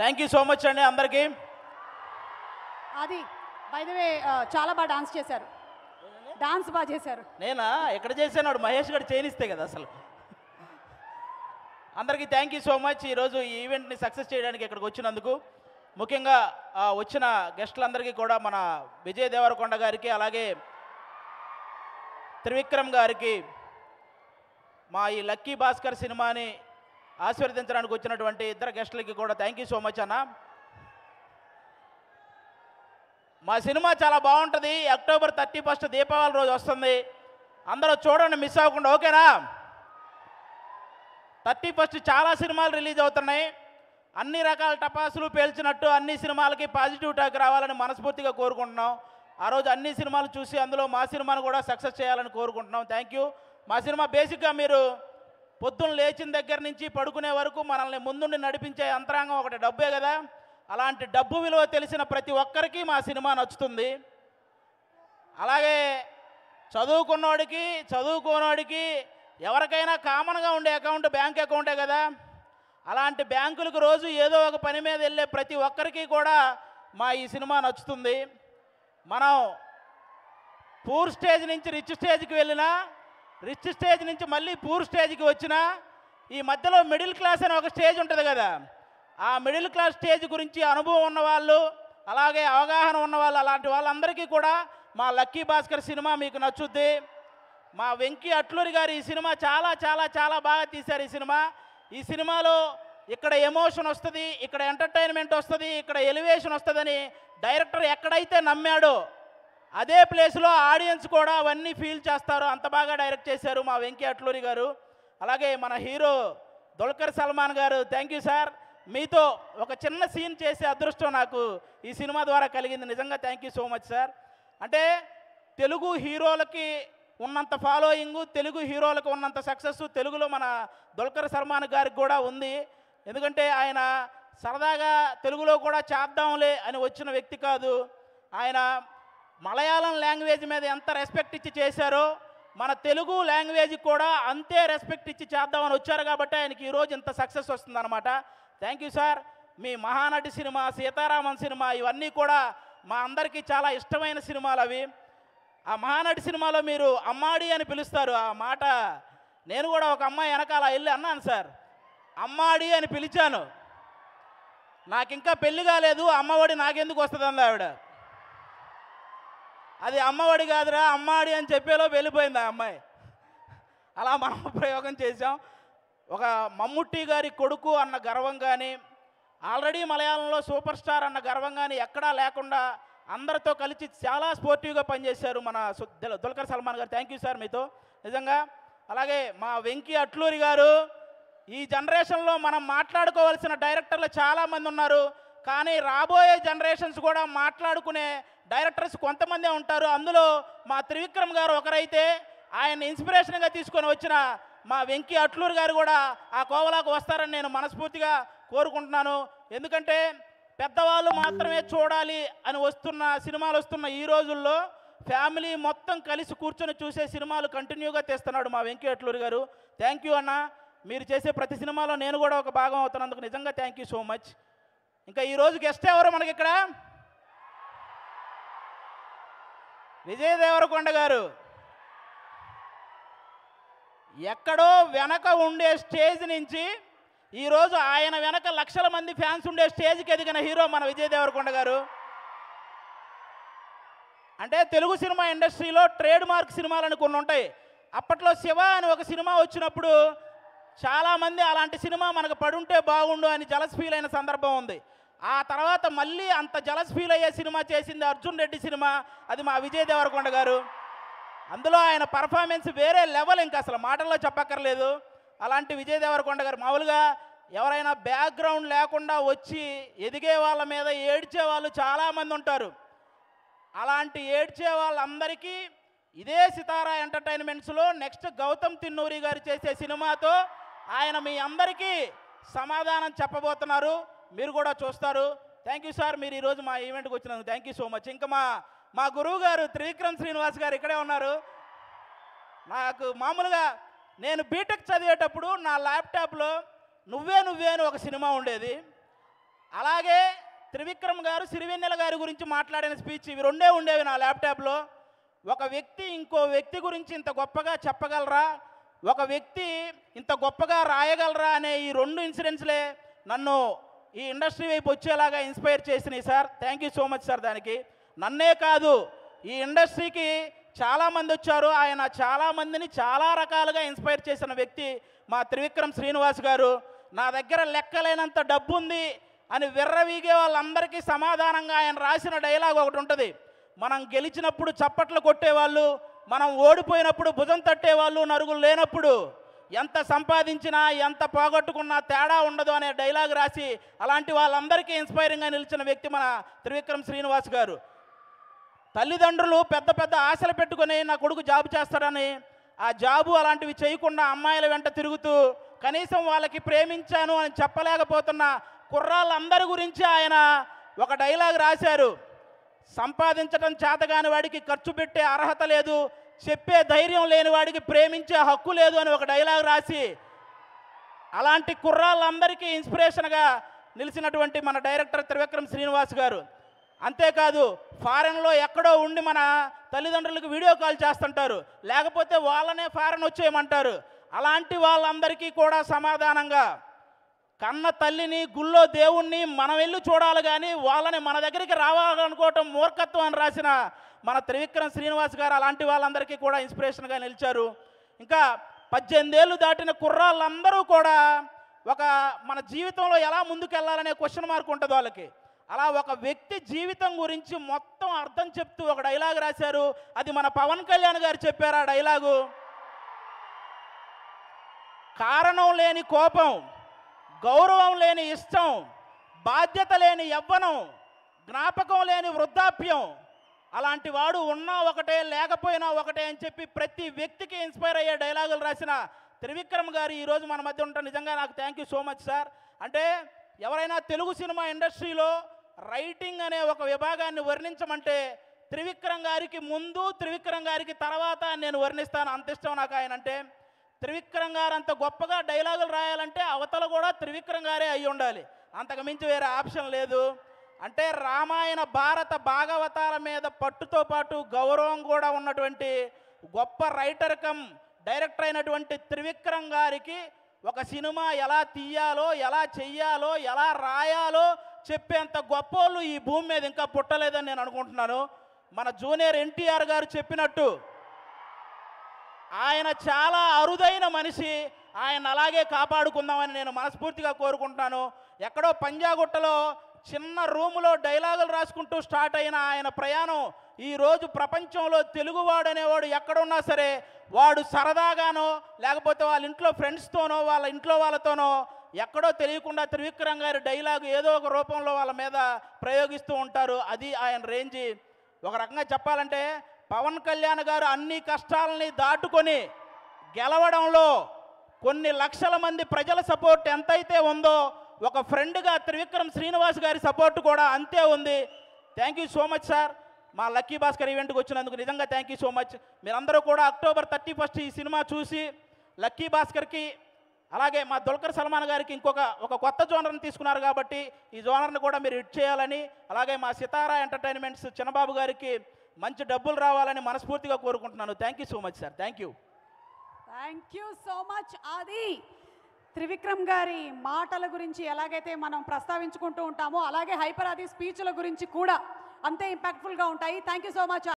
thank you so much అండి అందరికీ అది బై చాలా బాగా డాన్స్ చేశారు డాన్స్ బాగా చేశారు నేనా ఎక్కడ చేశాను మహేష్ గారు చేయనిస్తే కదా అసలు అందరికీ థ్యాంక్ యూ సో మచ్ ఈరోజు ఈ ఈవెంట్ని సక్సెస్ చేయడానికి ఇక్కడికి వచ్చినందుకు ముఖ్యంగా వచ్చిన గెస్టులందరికీ కూడా మన విజయ్ దేవరకొండ గారికి అలాగే త్రివిక్రమ్ గారికి మా ఈ లక్కీ భాస్కర్ సినిమాని ఆశీర్వదించడానికి వచ్చినటువంటి ఇద్దరు గెస్టులకి కూడా థ్యాంక్ యూ సో మచ్ అన్న మా సినిమా చాలా బాగుంటుంది అక్టోబర్ థర్టీ ఫస్ట్ దీపావళి రోజు వస్తుంది అందరూ చూడండి మిస్ అవ్వకుండా ఓకేనా థర్టీ ఫస్ట్ చాలా సినిమాలు రిలీజ్ అవుతున్నాయి అన్ని రకాల టపాసులు పేల్చినట్టు అన్ని సినిమాలకి పాజిటివ్ టాక్ రావాలని మనస్ఫూర్తిగా కోరుకుంటున్నాం ఆ రోజు అన్ని సినిమాలు చూసి అందులో మా సినిమాను కూడా సక్సెస్ చేయాలని కోరుకుంటున్నాం థ్యాంక్ యూ మా సినిమా బేసిక్గా మీరు పొద్దున్న లేచిన దగ్గర నుంచి పడుకునే వరకు మనల్ని ముందుండి నడిపించే యంత్రాంగం ఒకటి డబ్బే కదా అలాంటి డబ్బు విలువ తెలిసిన ప్రతి ఒక్కరికి మా సినిమా నచ్చుతుంది అలాగే చదువుకున్నోడికి చదువుకోనోడికి ఎవరికైనా కామన్గా ఉండే అకౌంట్ బ్యాంక్ అకౌంటే కదా అలాంటి బ్యాంకులకు రోజు ఏదో ఒక పని మీద వెళ్ళే ప్రతి ఒక్కరికి కూడా మా ఈ సినిమా నచ్చుతుంది మనం పూర్ స్టేజ్ నుంచి రిచ్ స్టేజ్కి వెళ్ళినా రిచ్ స్టేజ్ నుంచి మళ్ళీ పూర్ స్టేజ్కి వచ్చినా ఈ మధ్యలో మిడిల్ క్లాస్ అని ఒక స్టేజ్ ఉంటుంది కదా ఆ మిడిల్ క్లాస్ స్టేజ్ గురించి అనుభవం ఉన్నవాళ్ళు అలాగే అవగాహన ఉన్నవాళ్ళు అలాంటి వాళ్ళందరికీ కూడా మా లక్కీ భాస్కర్ సినిమా మీకు నచ్చుద్ది మా వెంకీ అట్లూరి గారు ఈ సినిమా చాలా చాలా చాలా బాగా తీశారు ఈ సినిమా ఈ సినిమాలో ఇక్కడ ఎమోషన్ వస్తుంది ఇక్కడ ఎంటర్టైన్మెంట్ వస్తుంది ఇక్కడ ఎలివేషన్ వస్తుందని డైరెక్టర్ ఎక్కడైతే నమ్మాడో అదే ప్లేస్లో ఆడియన్స్ కూడా అవన్నీ ఫీల్ చేస్తారు అంత బాగా డైరెక్ట్ చేశారు మా వెంకీ అట్లూరి గారు అలాగే మన హీరో దుల్కర్ సల్మాన్ గారు థ్యాంక్ యూ సార్ మీతో ఒక చిన్న సీన్ చేసే అదృష్టం నాకు ఈ సినిమా ద్వారా కలిగింది నిజంగా thank you so much sir అంటే తెలుగు హీరోలకి ఉన్నంత ఫాలోయింగు తెలుగు హీరోలకు ఉన్నంత సక్సెస్ తెలుగులో మన దుల్కర్ సల్మాన్ గారికి కూడా ఉంది ఎందుకంటే ఆయన సరదాగా తెలుగులో కూడా చేద్దాంలే అని వచ్చిన వ్యక్తి కాదు ఆయన మలయాళం లాంగ్వేజ్ మీద ఎంత రెస్పెక్ట్ ఇచ్చి చేశారో మన తెలుగు లాంగ్వేజ్ కూడా అంతే రెస్పెక్ట్ ఇచ్చి చేద్దామని వచ్చారు కాబట్టి ఆయనకి ఈరోజు ఇంత సక్సెస్ వస్తుందన్నమాట థ్యాంక్ యూ సార్ మీ మహానటి సినిమా సీతారామన్ సినిమా ఇవన్నీ కూడా మా అందరికీ చాలా ఇష్టమైన సినిమాలు అవి ఆ మహానటి సినిమాలో మీరు అమ్మాడి అని పిలుస్తారు ఆ మాట నేను కూడా ఒక అమ్మాయి వెనకాల వెళ్ళి అన్నాను సార్ అమ్మాడి అని పిలిచాను నాకు ఇంకా పెళ్లి కాలేదు అమ్మఒడి నాకెందుకు వస్తుంది అంది ఆవిడ అది అమ్మఒడి కాదురా అమ్మాడి అని చెప్పేలో వెళ్ళిపోయింది ఆ అమ్మాయి అలా మనం ప్రయోగం చేసాం ఒక మమ్ముట్టి గారి కొడుకు అన్న గర్వం కానీ ఆల్రెడీ మలయాళంలో సూపర్ స్టార్ అన్న గర్వం కానీ ఎక్కడా లేకుండా అందరితో కలిసి చాలా స్పోర్టివ్గా పనిచేశారు మన దుల్కర్ సల్మాన్ గారు థ్యాంక్ యూ సార్ మీతో నిజంగా అలాగే మా వెంకీ అట్లూరి గారు ఈ జనరేషన్లో మనం మాట్లాడుకోవాల్సిన డైరెక్టర్లు చాలామంది ఉన్నారు కానీ రాబోయే జనరేషన్స్ కూడా మాట్లాడుకునే డైరెక్టర్స్ కొంతమందే ఉంటారు అందులో మా త్రివిక్రమ్ గారు ఒకరైతే ఆయన ఇన్స్పిరేషన్గా తీసుకొని వచ్చిన మా వెంకీ అట్లూరు గారు కూడా ఆ కోవలాకు వస్తారని నేను మనస్ఫూర్తిగా కోరుకుంటున్నాను ఎందుకంటే పెద్దవాళ్ళు మాత్రమే చూడాలి అని వస్తున్న సినిమాలు వస్తున్న ఈ రోజుల్లో ఫ్యామిలీ మొత్తం కలిసి కూర్చొని చూసే సినిమాలు కంటిన్యూగా తీస్తున్నాడు మా వెంకీ అట్లూరు గారు థ్యాంక్ యూ అన్న మీరు చేసే ప్రతి సినిమాలో నేను కూడా ఒక భాగం అవుతున్నందుకు నిజంగా థ్యాంక్ యూ సో మచ్ ఇంకా ఈరోజు గెస్ట్ ఎవరు మనకి ఇక్కడ విజయదేవరకొండ గారు ఎక్కడో వెనక ఉండే స్టేజ్ నుంచి ఈరోజు ఆయన వెనక లక్షల మంది ఫ్యాన్స్ ఉండే స్టేజ్కి ఎదిగిన హీరో మన విజయదేవరకొండ గారు అంటే తెలుగు సినిమా ఇండస్ట్రీలో ట్రేడ్ మార్క్ సినిమాలను కొన్ని ఉంటాయి అప్పట్లో శివ అని ఒక సినిమా వచ్చినప్పుడు చాలామంది అలాంటి సినిమా మనకు పడుంటే బాగుండు అని జలస్ ఫీల్ అయిన సందర్భం ఉంది ఆ తర్వాత మళ్ళీ అంత జలస్ ఫీల్ అయ్యే సినిమా చేసింది అర్జున్ రెడ్డి సినిమా అది మా విజయ్ దేవరకొండ గారు అందులో ఆయన పర్ఫార్మెన్స్ వేరే లెవెల్ ఇంకా అసలు మాటల్లో చెప్పక్కర్లేదు అలాంటి విజయ్ దేవరకొండ గారు మామూలుగా ఎవరైనా బ్యాక్గ్రౌండ్ లేకుండా వచ్చి ఎదిగే వాళ్ళ మీద ఏడ్చే వాళ్ళు చాలామంది ఉంటారు అలాంటి ఏడ్చే వాళ్ళందరికీ ఇదే సితారా ఎంటర్టైన్మెంట్స్లో నెక్స్ట్ గౌతమ్ తిన్నూరి గారు చేసే సినిమాతో ఆయన మీ అందరికీ సమాధానం చెప్పబోతున్నారు మీరు కూడా చూస్తారు థ్యాంక్ యూ సార్ మీరు ఈరోజు మా ఈవెంట్కి వచ్చినందుకు థ్యాంక్ యూ సో మచ్ ఇంకా మా మా గురువు గారు త్రివిక్రమ్ శ్రీనివాస్ గారు ఇక్కడే ఉన్నారు నాకు మామూలుగా నేను బీటెక్ చదివేటప్పుడు నా ల్యాప్టాప్లో నువ్వే నువ్వే అని ఒక సినిమా ఉండేది అలాగే త్రివిక్రమ్ గారు సిరివెన్నెల గారి గురించి మాట్లాడిన స్పీచ్ ఇవి రెండే ఉండేవి నా ల్యాప్టాప్లో ఒక వ్యక్తి ఇంకో వ్యక్తి గురించి ఇంత గొప్పగా చెప్పగలరా ఒక వ్యక్తి ఇంత గొప్పగా రాయగలరా అనే ఈ రెండు ఇన్సిడెంట్స్లే నన్ను ఈ ఇండస్ట్రీ వైపు వచ్చేలాగా ఇన్స్పైర్ చేసినాయి sir thank you so much sir దానికి నన్నే కాదు ఈ ఇండస్ట్రీకి చాలామంది వచ్చారు ఆయన చాలామందిని చాలా రకాలుగా ఇన్స్పైర్ చేసిన వ్యక్తి మా త్రివిక్రమ్ శ్రీనివాస్ గారు నా దగ్గర లెక్కలేనంత డబ్బు ఉంది అని విర్రవీగే వాళ్ళందరికీ సమాధానంగా ఆయన రాసిన డైలాగ్ ఒకటి ఉంటుంది మనం గెలిచినప్పుడు చప్పట్లు కొట్టేవాళ్ళు మనం ఓడిపోయినప్పుడు భుజం తట్టేవాళ్ళు నరుగులు లేనప్పుడు ఎంత సంపాదించినా ఎంత పోగొట్టుకున్నా తేడా ఉండదు అనే డైలాగ్ రాసి అలాంటి వాళ్ళందరికీ ఇన్స్పైరింగ్గా నిలిచిన వ్యక్తి మన త్రివిక్రమ్ శ్రీనివాస్ గారు తల్లిదండ్రులు పెద్ద పెద్ద ఆశలు పెట్టుకుని నా కొడుకు జాబు చేస్తాడని ఆ జాబు అలాంటివి చేయకుండా అమ్మాయిల వెంట తిరుగుతూ కనీసం వాళ్ళకి ప్రేమించాను అని చెప్పలేకపోతున్న కుర్రాళ్ళందరి గురించి ఆయన ఒక డైలాగ్ రాశారు సంపాదించడం చేతగాని వాడికి ఖర్చు పెట్టే అర్హత లేదు చెప్పే ధైర్యం లేని వాడికి ప్రేమించే హక్కు లేదు అని ఒక డైలాగ్ రాసి అలాంటి కుర్రాళ్ళందరికీ ఇన్స్పిరేషన్గా నిలిచినటువంటి మన డైరెక్టర్ త్రివిక్రమ్ శ్రీనివాస్ గారు అంతేకాదు ఫారెన్లో ఎక్కడో ఉండి మన తల్లిదండ్రులకు వీడియో కాల్ చేస్తుంటారు లేకపోతే వాళ్ళనే ఫారెన్ వచ్చేయమంటారు అలాంటి వాళ్ళందరికీ కూడా సమాధానంగా కన్న తల్లిని గుళ్ళో దేవుణ్ణి మనం వెళ్ళి చూడాలి కానీ వాళ్ళని మన దగ్గరికి రావాలనుకోవటం మూర్ఖత్వం అని రాసిన మన త్రివిక్రమ్ శ్రీనివాస్ గారు అలాంటి వాళ్ళందరికీ కూడా ఇన్స్పిరేషన్గా నిలిచారు ఇంకా పద్దెనిమిదేళ్ళు దాటిన కుర్రాళ్ళందరూ కూడా ఒక మన జీవితంలో ఎలా ముందుకెళ్ళాలనే క్వశ్చన్ మార్క్ ఉంటుంది వాళ్ళకి అలా ఒక వ్యక్తి జీవితం గురించి మొత్తం అర్థం చెప్తూ ఒక డైలాగ్ రాశారు అది మన పవన్ కళ్యాణ్ గారు చెప్పారు ఆ డైలాగు కారణం లేని కోపం గౌరవం లేని ఇష్టం బాధ్యత లేని యవ్వనం జ్ఞాపకం లేని వృద్ధాప్యం అలాంటి వాడు ఉన్నా ఒకటే లేకపోయినా ఒకటే అని చెప్పి ప్రతి వ్యక్తికి ఇన్స్పైర్ అయ్యే డైలాగులు రాసిన త్రివిక్రమ్ గారు ఈరోజు మన మధ్య ఉంటారు నిజంగా నాకు thank you so much sir అంటే ఎవరైనా తెలుగు సినిమా ఇండస్ట్రీలో రైటింగ్ అనే ఒక విభాగాన్ని వర్ణించమంటే త్రివిక్రమ్ గారికి ముందు త్రివిక్రమ్ గారికి తర్వాత నేను వర్ణిస్తాను అంత ఇష్టం నాకు ఆయన అంటే త్రివిక్రమ్ గారు అంత గొప్పగా డైలాగులు రాయాలంటే అవతల కూడా త్రివిక్రమ్ గారే అయి ఉండాలి అంతకు మించి వేరే ఆప్షన్ లేదు అంటే రామాయణ భారత భాగవతాల మీద పట్టుతో పాటు గౌరవం కూడా ఉన్నటువంటి గొప్ప రైటర్ కమ్ డైరెక్టర్ అయినటువంటి త్రివిక్రమ్ గారికి ఒక సినిమా ఎలా తీయాలో ఎలా చెయ్యాలో ఎలా రాయాలో చెప్పేంత గొప్పోళ్ళు ఈ భూమి మీద ఇంకా పుట్టలేదని నేను అనుకుంటున్నాను మన జూనియర్ ఎన్టీఆర్ గారు చెప్పినట్టు ఆయన చాలా అరుదైన మనిషి ఆయన అలాగే కాపాడుకుందామని నేను మనస్ఫూర్తిగా కోరుకుంటున్నాను ఎక్కడో పంజాగుట్టలో చిన్న రూములో డైలాగులు రాసుకుంటూ స్టార్ట్ అయిన ఆయన ప్రయాణం ఈరోజు ప్రపంచంలో తెలుగువాడు అనేవాడు ఎక్కడున్నా సరే వాడు సరదాగానో లేకపోతే వాళ్ళ ఇంట్లో ఫ్రెండ్స్తోనో వాళ్ళ ఇంట్లో వాళ్ళతోనో ఎక్కడో తెలియకుండా త్రివిక్రమ్ గారి డైలాగు ఏదో ఒక రూపంలో వాళ్ళ మీద ప్రయోగిస్తూ ఉంటారు అది ఆయన రేంజి ఒక రకంగా చెప్పాలంటే పవన్ కళ్యాణ్ గారు అన్ని కష్టాలని దాటుకొని గెలవడంలో కొన్ని లక్షల మంది ప్రజల సపోర్ట్ ఎంతైతే ఉందో ఒక ఫ్రెండ్గా త్రివిక్రమ్ శ్రీనివాస్ గారి సపోర్ట్ కూడా అంతే ఉంది thank you so much sir మా లక్కీ భాస్కర్ ఈవెంట్కి వచ్చినందుకు నిజంగా థ్యాంక్ యూ సో మచ్ మీరందరూ కూడా అక్టోబర్ థర్టీ ఫస్ట్ ఈ సినిమా చూసి లక్కీ భాస్కర్కి అలాగే మా దుల్కర్ సల్మాన్ గారికి ఇంకొక ఒక కొత్త జోనర్ని తీసుకున్నారు కాబట్టి ఈ జోనర్ని కూడా మీరు హిట్ చేయాలని అలాగే మా సితారా ఎంటర్టైన్మెంట్స్ చిన్నబాబు గారికి మంచి డబ్బులు రావాలని మనస్ఫూర్తిగా కోరుకుంటున్నాను thank you so much sir thank you thank you so much ఆది త్రివిక్రమ్ గారి మాటల గురించి ఎలాగైతే మనం ప్రస్తావించుకుంటూ ఉంటామో అలాగే హైపరాది స్పీచ్ల గురించి కూడా అంతే ఇంపాక్ట్ఫుల్గా ఉంటాయి థ్యాంక్ యూ సో మచ్